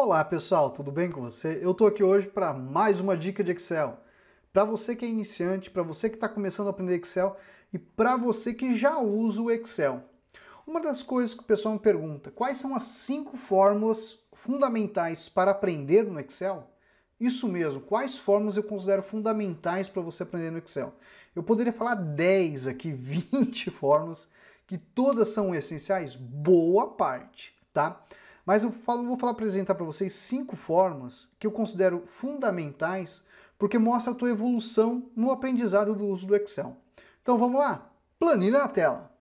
Olá pessoal, tudo bem com você? Eu estou aqui hoje para mais uma dica de Excel. Para você que é iniciante, para você que está começando a aprender Excel e para você que já usa o Excel. Uma das coisas que o pessoal me pergunta, quais são as cinco fórmulas fundamentais para aprender no Excel? Isso mesmo, quais fórmulas eu considero fundamentais para você aprender no Excel? Eu poderia falar 10 aqui, 20 fórmulas que todas são essenciais? Boa parte, tá? Mas eu falo, vou falar apresentar para vocês cinco formas que eu considero fundamentais porque mostra a tua evolução no aprendizado do uso do Excel. Então vamos lá? Planilha na tela.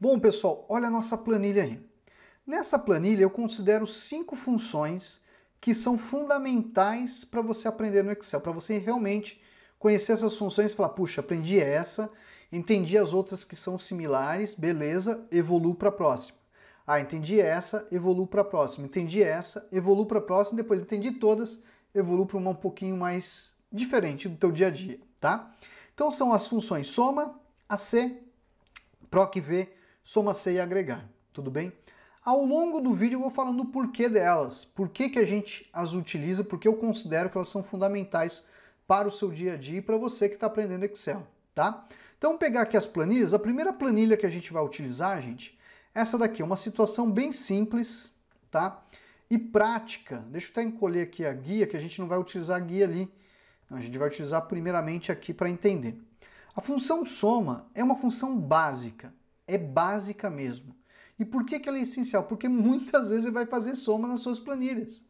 Bom, pessoal, olha a nossa planilha aí. Nessa planilha eu considero cinco funções que são fundamentais para você aprender no Excel, para você realmente conhecer essas funções e falar, puxa, aprendi essa, entendi as outras que são similares, beleza, evoluo para a próxima. Ah, entendi essa, evoluo para a próxima. Entendi essa, evoluo para a próxima. Depois entendi todas, evoluo para uma um pouquinho mais diferente do teu dia a dia, tá? Então são as funções soma, AC, PROC V, soma C e agregar. Tudo bem? Ao longo do vídeo eu vou falando o porquê delas, por que, que a gente as utiliza, porque eu considero que elas são fundamentais para o seu dia a dia e para você que está aprendendo Excel, tá? Então pegar aqui as planilhas, a primeira planilha que a gente vai utilizar, gente, essa daqui, é uma situação bem simples, tá? E prática. Deixa eu até encolher aqui a guia, que a gente não vai utilizar a guia ali. Não, a gente vai utilizar primeiramente aqui para entender. A função soma é uma função básica, é básica mesmo. E por que, que ela é essencial? Porque muitas vezes você vai fazer soma nas suas planilhas.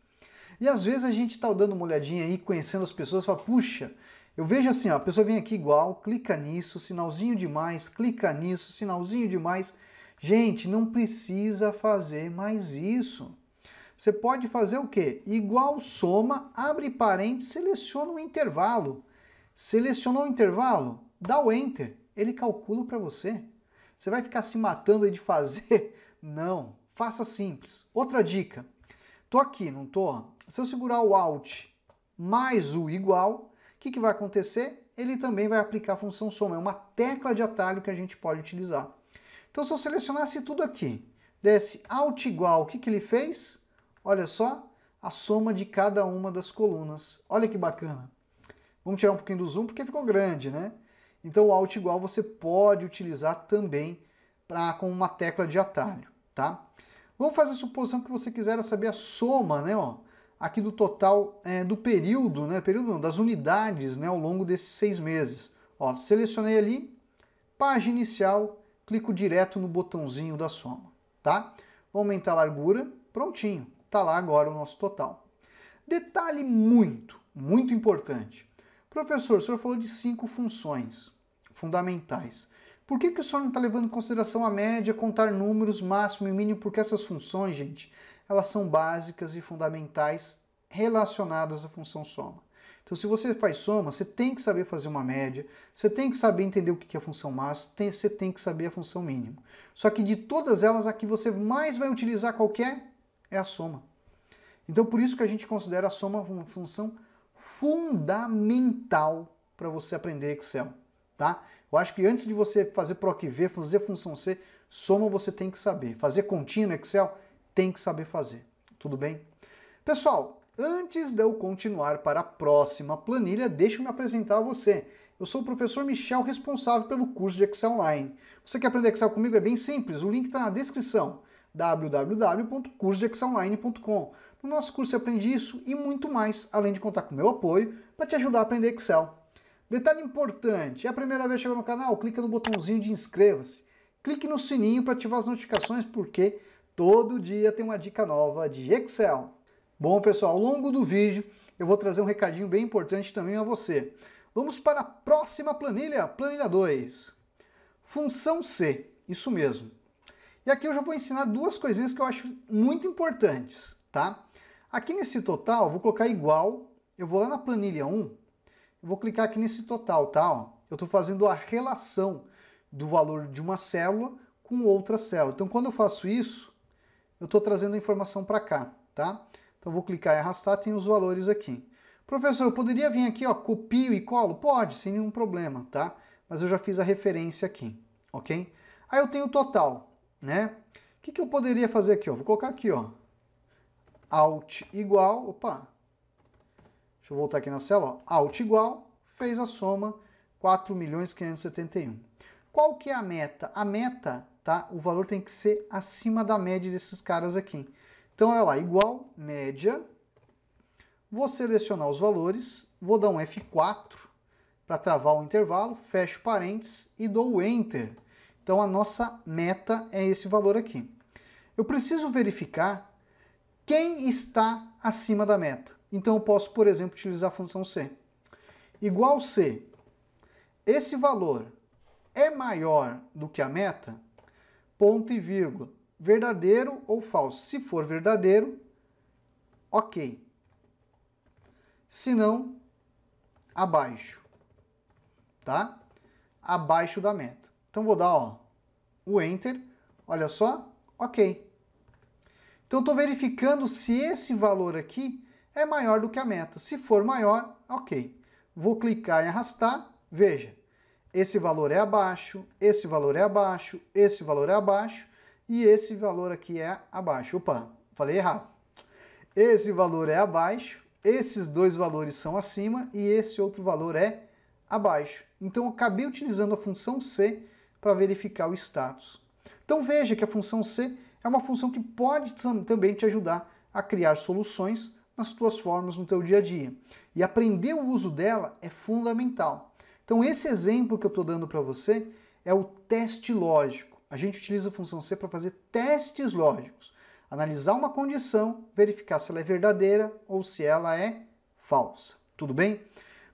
E às vezes a gente está dando uma olhadinha aí, conhecendo as pessoas, fala, puxa, eu vejo assim, ó, a pessoa vem aqui igual, clica nisso, sinalzinho demais, clica nisso, sinalzinho demais. Gente, não precisa fazer mais isso. Você pode fazer o quê? Igual soma, abre parênteses, seleciona o um intervalo. Selecionou o intervalo, dá o enter, ele calcula para você. Você vai ficar se matando de fazer não, faça simples. Outra dica. Tô aqui, não tô? Se eu segurar o Alt mais o igual, o que, que vai acontecer? Ele também vai aplicar a função soma. É uma tecla de atalho que a gente pode utilizar. Então, se eu selecionasse tudo aqui, desse Alt igual, o que, que ele fez? Olha só, a soma de cada uma das colunas. Olha que bacana. Vamos tirar um pouquinho do zoom porque ficou grande, né? Então, o Alt igual você pode utilizar também pra, com uma tecla de atalho tá? Vamos fazer a suposição que você quiser saber a soma, né, ó, aqui do total é, do período, né, período não, das unidades, né, ao longo desses seis meses. Ó, selecionei ali, página inicial, clico direto no botãozinho da soma, tá? Vou aumentar a largura, prontinho, tá lá agora o nosso total. Detalhe muito, muito importante. Professor, o senhor falou de cinco funções fundamentais. Por que, que o senhor não está levando em consideração a média, contar números, máximo e mínimo? Porque essas funções, gente, elas são básicas e fundamentais relacionadas à função soma. Então, se você faz soma, você tem que saber fazer uma média, você tem que saber entender o que é a função máxima, você tem que saber a função mínima. Só que de todas elas, a que você mais vai utilizar qualquer é a soma. Então, por isso que a gente considera a soma uma função fundamental para você aprender Excel, tá? Eu acho que antes de você fazer PROC V, fazer função C, soma você tem que saber. Fazer contínuo Excel, tem que saber fazer. Tudo bem? Pessoal, antes de eu continuar para a próxima planilha, deixe-me apresentar a você. Eu sou o professor Michel, responsável pelo curso de Excel Online. Você quer aprender Excel comigo? É bem simples, o link está na descrição www.cursodexcelonline.com. No nosso curso você aprende isso e muito mais, além de contar com meu apoio para te ajudar a aprender Excel. Detalhe importante, é a primeira vez que chega no canal? Clica no botãozinho de inscreva-se. Clique no sininho para ativar as notificações, porque todo dia tem uma dica nova de Excel. Bom, pessoal, ao longo do vídeo eu vou trazer um recadinho bem importante também a você. Vamos para a próxima planilha, planilha 2. Função C, isso mesmo. E aqui eu já vou ensinar duas coisinhas que eu acho muito importantes, tá? Aqui nesse total, vou colocar igual, eu vou lá na planilha 1, eu vou clicar aqui nesse total, tá? eu estou fazendo a relação do valor de uma célula com outra célula. Então, quando eu faço isso, eu estou trazendo a informação para cá, tá? Então, eu vou clicar e arrastar, tem os valores aqui. Professor, eu poderia vir aqui, ó, copio e colo? Pode, sem nenhum problema, tá? Mas eu já fiz a referência aqui, ok? Aí eu tenho o total, né? O que, que eu poderia fazer aqui, ó? Vou colocar aqui, ó, alt igual, opa, Deixa eu voltar aqui na célula. Alt igual, fez a soma, 4.571. milhões Qual que é a meta? A meta, tá? O valor tem que ser acima da média desses caras aqui. Então, olha lá, igual, média. Vou selecionar os valores, vou dar um F4 para travar o intervalo, fecho parênteses e dou Enter. Então, a nossa meta é esse valor aqui. Eu preciso verificar quem está acima da meta. Então eu posso, por exemplo, utilizar a função C. Igual C, esse valor é maior do que a meta? Ponto e vírgula. Verdadeiro ou falso? Se for verdadeiro, ok. Se não, abaixo. Tá? Abaixo da meta. Então vou dar ó, o Enter. Olha só, ok. Então estou verificando se esse valor aqui é maior do que a meta. Se for maior, ok. Vou clicar em arrastar, veja, esse valor é abaixo, esse valor é abaixo, esse valor é abaixo e esse valor aqui é abaixo. Opa, falei errado. Esse valor é abaixo, esses dois valores são acima e esse outro valor é abaixo. Então eu acabei utilizando a função C para verificar o status. Então veja que a função C é uma função que pode também te ajudar a criar soluções nas tuas formas no teu dia a dia. E aprender o uso dela é fundamental. Então esse exemplo que eu estou dando para você é o teste lógico. A gente utiliza a função C para fazer testes lógicos. Analisar uma condição, verificar se ela é verdadeira ou se ela é falsa. Tudo bem?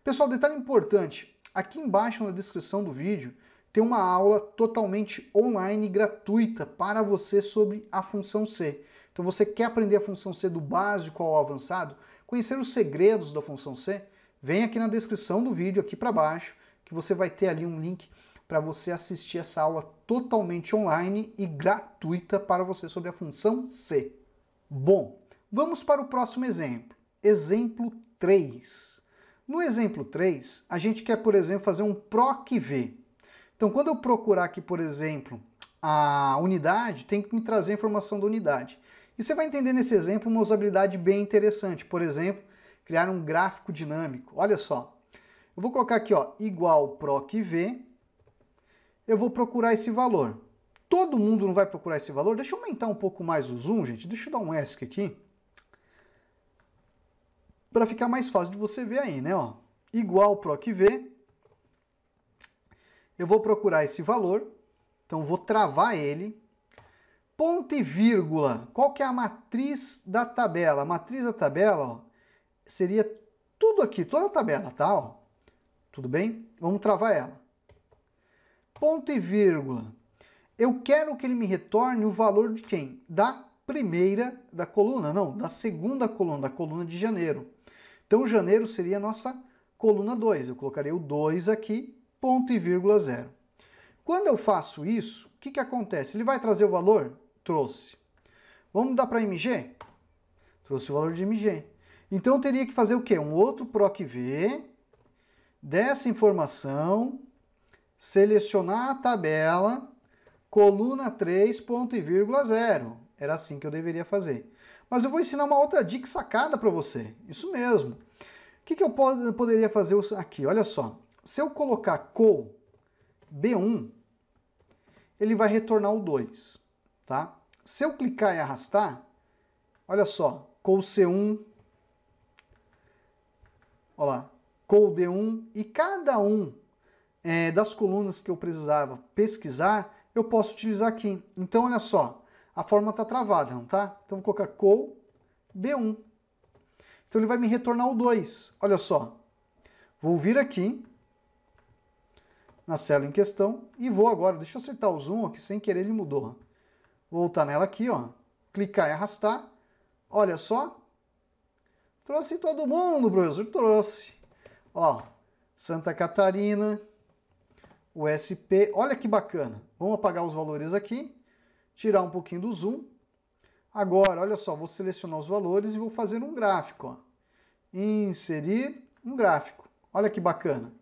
Pessoal, detalhe importante. Aqui embaixo na descrição do vídeo tem uma aula totalmente online gratuita para você sobre a função C. Então você quer aprender a função C do básico ao avançado? Conhecer os segredos da função C? Vem aqui na descrição do vídeo, aqui para baixo, que você vai ter ali um link para você assistir essa aula totalmente online e gratuita para você sobre a função C. Bom, vamos para o próximo exemplo. Exemplo 3. No exemplo 3, a gente quer, por exemplo, fazer um PROC V. Então, quando eu procurar aqui, por exemplo, a unidade, tem que me trazer a informação da unidade. E você vai entender nesse exemplo uma usabilidade bem interessante. Por exemplo, criar um gráfico dinâmico. Olha só. Eu vou colocar aqui, ó, igual proc v. Eu vou procurar esse valor. Todo mundo não vai procurar esse valor? Deixa eu aumentar um pouco mais o zoom, gente. Deixa eu dar um ESC aqui. Para ficar mais fácil de você ver aí, né, ó. Igual proc v. Eu vou procurar esse valor. Então vou travar ele ponto e vírgula. Qual que é a matriz da tabela? A matriz da tabela ó, seria tudo aqui, toda a tabela, tá? Ó. Tudo bem? Vamos travar ela. Ponto e vírgula. Eu quero que ele me retorne o valor de quem? Da primeira da coluna, não, da segunda coluna, da coluna de janeiro. Então, janeiro seria a nossa coluna 2. Eu colocaria o 2 aqui, ponto e vírgula zero. Quando eu faço isso, o que, que acontece? Ele vai trazer o valor? Trouxe. Vamos mudar para MG? Trouxe o valor de MG. Então eu teria que fazer o quê? Um outro PROC-V, dessa informação, selecionar a tabela, coluna 3, ponto e vírgula 0. Era assim que eu deveria fazer. Mas eu vou ensinar uma outra dica sacada para você. Isso mesmo. O que, que eu pod poderia fazer aqui? Olha só. Se eu colocar col B1, ele vai retornar o 2, tá? se eu clicar e arrastar, olha só, col C1, olha lá, col D1 e cada um é, das colunas que eu precisava pesquisar, eu posso utilizar aqui. Então, olha só, a forma está travada, não tá? Então, vou colocar col B1. Então, ele vai me retornar o 2. Olha só, vou vir aqui na célula em questão e vou agora, deixa eu acertar o zoom aqui, sem querer ele mudou, voltar nela aqui, ó, clicar e arrastar. Olha só. Trouxe todo mundo, professor, trouxe. Ó, Santa Catarina, USP, olha que bacana. Vamos apagar os valores aqui, tirar um pouquinho do zoom. Agora, olha só, vou selecionar os valores e vou fazer um gráfico, ó. Inserir um gráfico. Olha que bacana.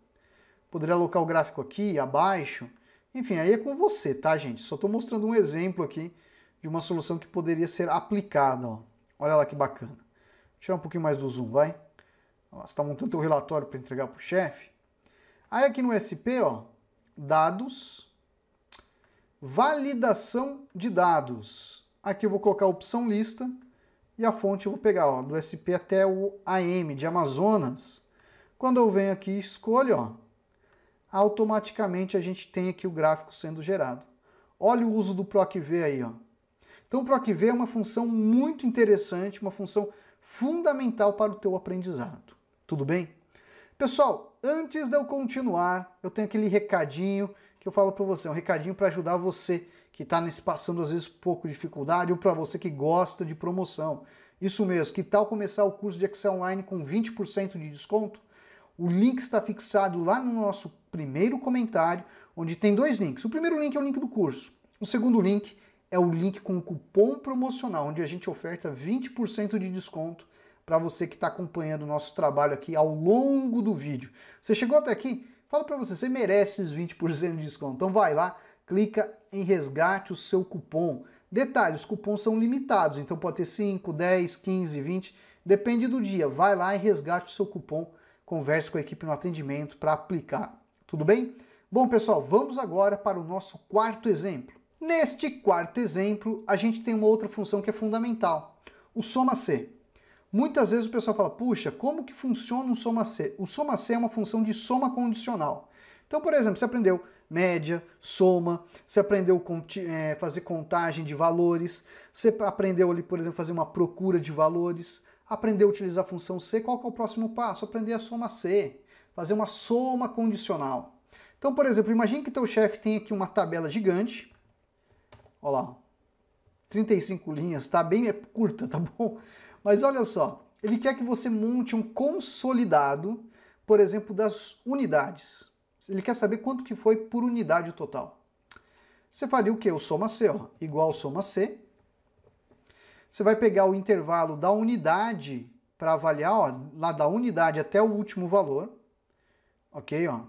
Poderia alocar o gráfico aqui, abaixo, enfim, aí é com você, tá, gente? Só estou mostrando um exemplo aqui de uma solução que poderia ser aplicada. Ó. Olha lá que bacana. tirar um pouquinho mais do zoom, vai. você está montando o relatório para entregar para o chefe. Aí aqui no SP, ó, dados, validação de dados. Aqui eu vou colocar a opção lista e a fonte eu vou pegar ó, do SP até o AM de Amazonas. Quando eu venho aqui e escolho, ó, automaticamente a gente tem aqui o gráfico sendo gerado. Olha o uso do PROCV aí. Ó. Então o PROCV é uma função muito interessante, uma função fundamental para o teu aprendizado. Tudo bem? Pessoal, antes de eu continuar, eu tenho aquele recadinho que eu falo para você, um recadinho para ajudar você que está nesse passando às vezes pouco dificuldade ou para você que gosta de promoção. Isso mesmo, que tal começar o curso de Excel Online com 20% de desconto? O link está fixado lá no nosso primeiro comentário, onde tem dois links. O primeiro link é o link do curso. O segundo link é o link com o cupom promocional, onde a gente oferta 20% de desconto para você que está acompanhando o nosso trabalho aqui ao longo do vídeo. Você chegou até aqui? Fala para você, você merece esses 20% de desconto. Então vai lá, clica em resgate o seu cupom. Detalhe, os cupons são limitados, então pode ter 5, 10, 15, 20, depende do dia. Vai lá e resgate o seu cupom converse com a equipe no atendimento para aplicar. Tudo bem? Bom, pessoal, vamos agora para o nosso quarto exemplo. Neste quarto exemplo, a gente tem uma outra função que é fundamental, o soma C. Muitas vezes o pessoal fala, puxa, como que funciona um soma C? O soma C é uma função de soma condicional. Então, por exemplo, você aprendeu média, soma, você aprendeu é, fazer contagem de valores, você aprendeu ali, por exemplo, fazer uma procura de valores, aprender a utilizar a função C, qual que é o próximo passo? Aprender a soma C, fazer uma soma condicional. Então, por exemplo, imagine que teu chefe tem aqui uma tabela gigante, olha lá, 35 linhas, tá bem é curta, tá bom? Mas olha só, ele quer que você monte um consolidado, por exemplo, das unidades. Ele quer saber quanto que foi por unidade total. Você faria o quê? O soma C, ó, igual soma C, você vai pegar o intervalo da unidade para avaliar, ó, lá da unidade até o último valor, ok? Ó.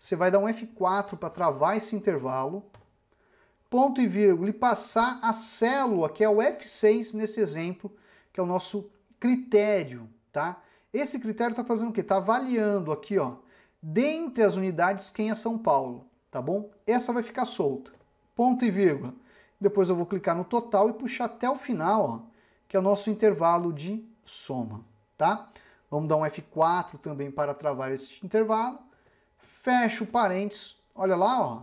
Você vai dar um F4 para travar esse intervalo, ponto e vírgula, e passar a célula, que é o F6 nesse exemplo, que é o nosso critério, tá? Esse critério está fazendo o quê? Está avaliando aqui, ó, dentre as unidades quem é São Paulo, tá bom? Essa vai ficar solta, ponto e vírgula. Depois eu vou clicar no total e puxar até o final, ó, que é o nosso intervalo de soma, tá? Vamos dar um F4 também para travar esse intervalo. Fecho parênteses, olha lá, ó,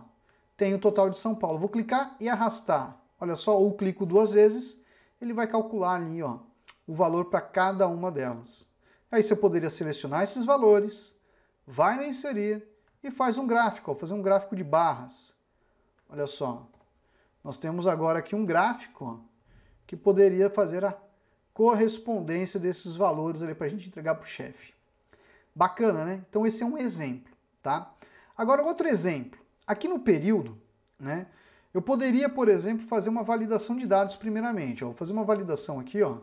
tem o total de São Paulo. Vou clicar e arrastar. Olha só, ou clico duas vezes, ele vai calcular ali, ó, o valor para cada uma delas. Aí você poderia selecionar esses valores, vai na inserir e faz um gráfico, ó, fazer um gráfico de barras. Olha só, nós temos agora aqui um gráfico que poderia fazer a correspondência desses valores para a gente entregar para o chefe. Bacana, né? Então esse é um exemplo, tá? Agora outro exemplo. Aqui no período, né? Eu poderia, por exemplo, fazer uma validação de dados primeiramente. Ó, vou fazer uma validação aqui, ó.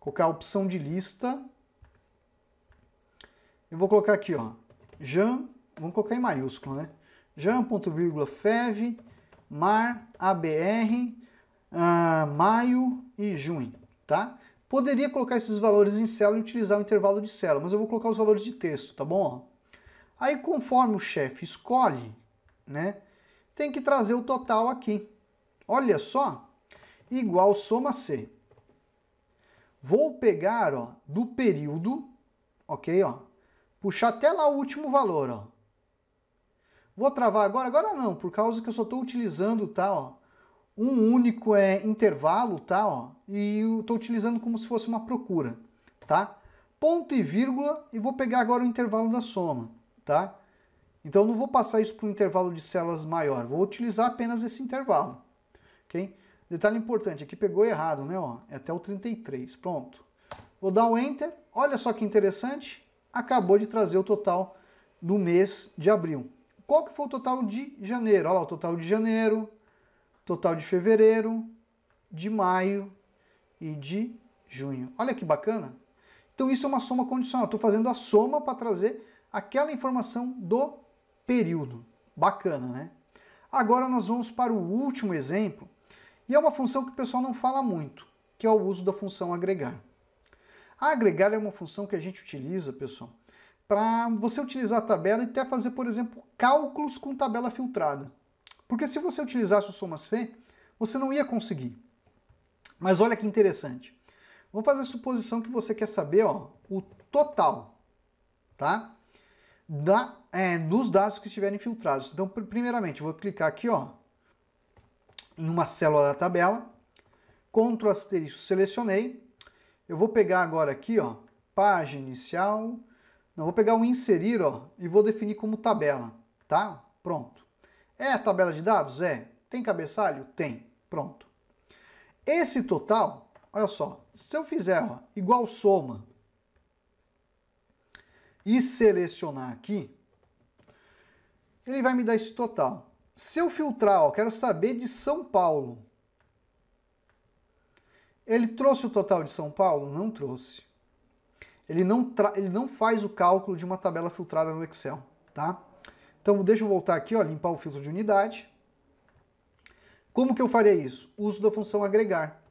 Colocar a opção de lista. Eu vou colocar aqui, ó. Jan, vamos colocar em maiúsculo, né? Jan, ponto, vírgula, mar, ABR, uh, ah, maio e junho, tá? Poderia colocar esses valores em célula e utilizar o intervalo de célula, mas eu vou colocar os valores de texto, tá bom? Aí, conforme o chefe escolhe, né, tem que trazer o total aqui. Olha só, igual soma C. Vou pegar ó, do período, ok? Ó, puxar até lá o último valor, ó, Vou travar agora? Agora não, por causa que eu só estou utilizando, tá, ó, um único é, intervalo, tá, ó, e eu estou utilizando como se fosse uma procura, tá? Ponto e vírgula, e vou pegar agora o intervalo da soma, tá? Então não vou passar isso para o intervalo de células maior, vou utilizar apenas esse intervalo, ok? Detalhe importante, aqui pegou errado, né, ó, é até o 33, pronto. Vou dar o um Enter, olha só que interessante, acabou de trazer o total do mês de abril, qual que foi o total de janeiro? Olha lá, o total de janeiro, total de fevereiro, de maio e de junho. Olha que bacana. Então isso é uma soma condicional. Estou fazendo a soma para trazer aquela informação do período. Bacana, né? Agora nós vamos para o último exemplo, e é uma função que o pessoal não fala muito, que é o uso da função agregar. A agregar é uma função que a gente utiliza, pessoal, para você utilizar a tabela e até fazer, por exemplo, cálculos com tabela filtrada. Porque se você utilizasse o soma C, você não ia conseguir. Mas olha que interessante. Vou fazer a suposição que você quer saber ó, o total tá? da, é, dos dados que estiverem filtrados. Então, primeiramente, vou clicar aqui ó, em uma célula da tabela. Ctrl asterisco, selecionei. Eu vou pegar agora aqui, ó, página inicial, eu vou pegar o inserir ó, e vou definir como tabela, tá? Pronto. É tabela de dados? É. Tem cabeçalho? Tem. Pronto. Esse total, olha só, se eu fizer ó, igual soma e selecionar aqui, ele vai me dar esse total. Se eu filtrar, ó, quero saber de São Paulo. Ele trouxe o total de São Paulo? Não trouxe ele não, ele não faz o cálculo de uma tabela filtrada no Excel, tá? Então deixa eu voltar aqui, ó, limpar o filtro de unidade. Como que eu faria isso? Uso da função agregar.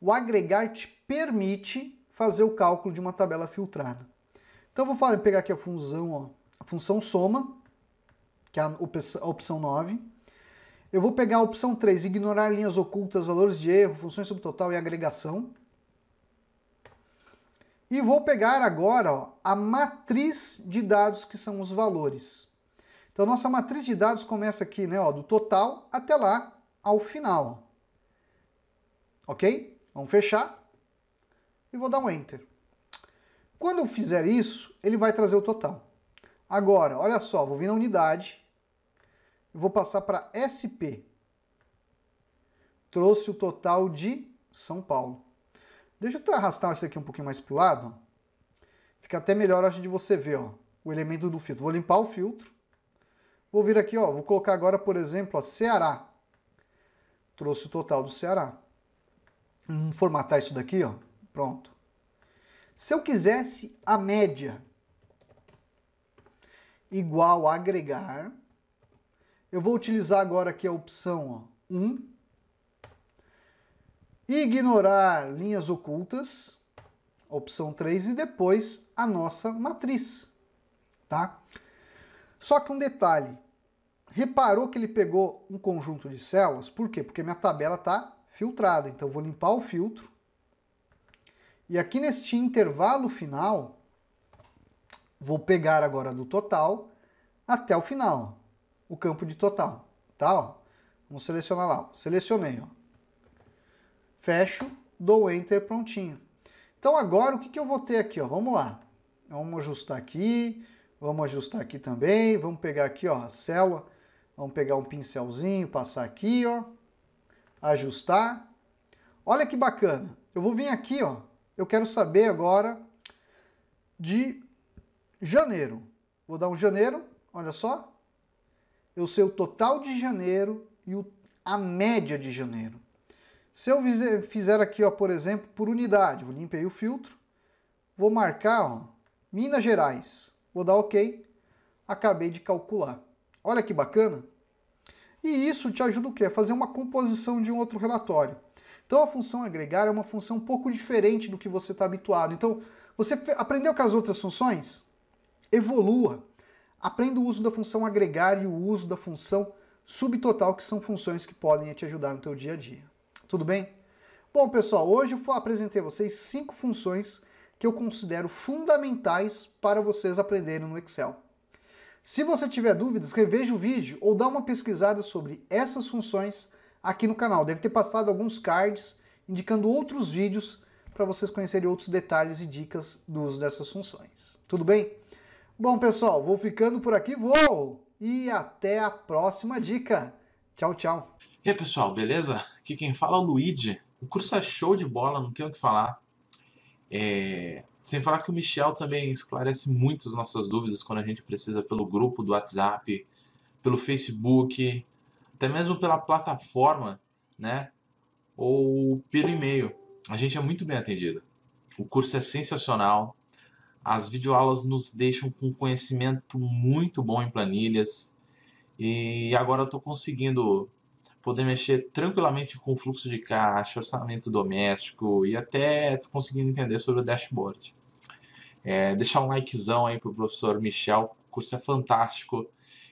O agregar te permite fazer o cálculo de uma tabela filtrada. Então vou pegar aqui a função, ó, a função soma, que é a opção 9. Eu vou pegar a opção 3, ignorar linhas ocultas, valores de erro, funções subtotal e agregação. E vou pegar agora ó, a matriz de dados que são os valores. Então nossa matriz de dados começa aqui, né, ó, do total até lá ao final. OK? Vamos fechar e vou dar um enter. Quando eu fizer isso, ele vai trazer o total. Agora, olha só, vou vir na unidade, vou passar para SP. Trouxe o total de São Paulo. Deixa eu arrastar isso aqui um pouquinho mais para o lado. Fica até melhor, acho, de você ver ó, o elemento do filtro. Vou limpar o filtro. Vou vir aqui, ó, vou colocar agora, por exemplo, ó, Ceará. Trouxe o total do Ceará. Vamos formatar isso daqui, ó. Pronto. Se eu quisesse a média igual a agregar, eu vou utilizar agora aqui a opção ó, 1, ignorar linhas ocultas, opção 3, e depois a nossa matriz, tá? Só que um detalhe, reparou que ele pegou um conjunto de células? Por quê? Porque minha tabela está filtrada, então eu vou limpar o filtro, e aqui neste intervalo final, vou pegar agora do total até o final, o campo de total, tá? Vamos selecionar lá, selecionei, ó fecho, dou Enter prontinho. Então agora o que, que eu vou ter aqui? Ó? Vamos lá. Vamos ajustar aqui, vamos ajustar aqui também, vamos pegar aqui ó, a célula, vamos pegar um pincelzinho, passar aqui, ó, ajustar. Olha que bacana. Eu vou vir aqui, ó, eu quero saber agora de janeiro. Vou dar um janeiro, olha só. Eu sei o total de janeiro e o, a média de janeiro. Se eu fizer aqui, ó, por exemplo, por unidade, vou limpei o filtro, vou marcar ó, Minas Gerais, vou dar OK, acabei de calcular. Olha que bacana! E isso te ajuda o quê? A fazer uma composição de um outro relatório. Então a função agregar é uma função um pouco diferente do que você está habituado. Então, você aprendeu com as outras funções? Evolua. Aprenda o uso da função agregar e o uso da função subtotal, que são funções que podem te ajudar no teu dia a dia. Tudo bem? Bom, pessoal, hoje eu apresentei a vocês cinco funções que eu considero fundamentais para vocês aprenderem no Excel. Se você tiver dúvidas, reveja o vídeo ou dá uma pesquisada sobre essas funções aqui no canal. Deve ter passado alguns cards indicando outros vídeos para vocês conhecerem outros detalhes e dicas do uso dessas funções. Tudo bem? Bom, pessoal, vou ficando por aqui, vou! E até a próxima dica. Tchau, tchau! E aí, pessoal, beleza? Aqui quem fala é o Luigi. O curso é show de bola, não tenho o que falar. É... Sem falar que o Michel também esclarece muito as nossas dúvidas quando a gente precisa pelo grupo do WhatsApp, pelo Facebook, até mesmo pela plataforma, né? Ou pelo e-mail. A gente é muito bem atendido. O curso é sensacional. As videoaulas nos deixam com conhecimento muito bom em planilhas. E agora eu estou conseguindo poder mexer tranquilamente com o fluxo de caixa, orçamento doméstico e até tu conseguindo entender sobre o dashboard. É, deixar um likezão aí pro professor Michel, o curso é fantástico,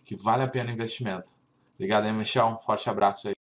que vale a pena o investimento. Obrigado aí, Michel, um forte abraço aí.